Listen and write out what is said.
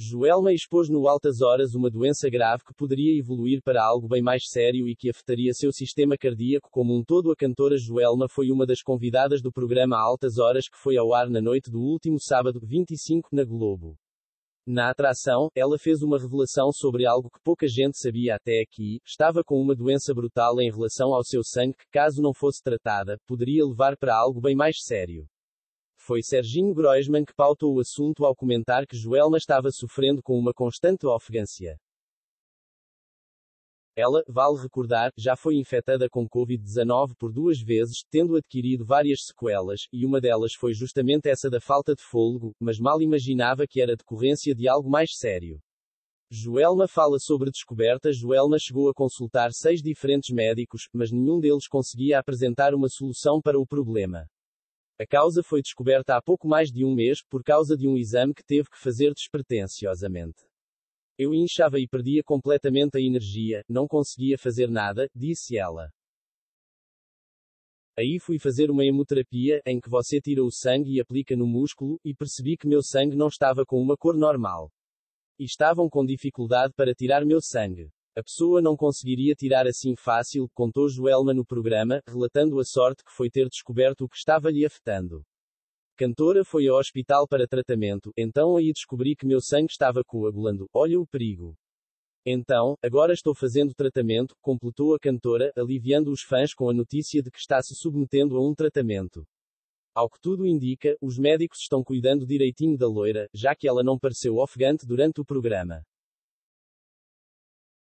Joelma expôs no altas horas uma doença grave que poderia evoluir para algo bem mais sério e que afetaria seu sistema cardíaco como um todo. A cantora Joelma foi uma das convidadas do programa Altas Horas que foi ao ar na noite do último sábado, 25, na Globo. Na atração, ela fez uma revelação sobre algo que pouca gente sabia até aqui: estava com uma doença brutal em relação ao seu sangue que, caso não fosse tratada, poderia levar para algo bem mais sério. Foi Serginho Groisman que pautou o assunto ao comentar que Joelma estava sofrendo com uma constante ofegância. Ela, vale recordar, já foi infectada com Covid-19 por duas vezes, tendo adquirido várias sequelas, e uma delas foi justamente essa da falta de fôlego, mas mal imaginava que era decorrência de algo mais sério. Joelma fala sobre descoberta. Joelma chegou a consultar seis diferentes médicos, mas nenhum deles conseguia apresentar uma solução para o problema. A causa foi descoberta há pouco mais de um mês, por causa de um exame que teve que fazer despretensiosamente. Eu inchava e perdia completamente a energia, não conseguia fazer nada, disse ela. Aí fui fazer uma hemoterapia, em que você tira o sangue e aplica no músculo, e percebi que meu sangue não estava com uma cor normal. E estavam com dificuldade para tirar meu sangue. A pessoa não conseguiria tirar assim fácil, contou Joelma no programa, relatando a sorte que foi ter descoberto o que estava lhe afetando. Cantora foi ao hospital para tratamento, então aí descobri que meu sangue estava coagulando, olha o perigo. Então, agora estou fazendo tratamento, completou a cantora, aliviando os fãs com a notícia de que está se submetendo a um tratamento. Ao que tudo indica, os médicos estão cuidando direitinho da loira, já que ela não pareceu ofegante durante o programa.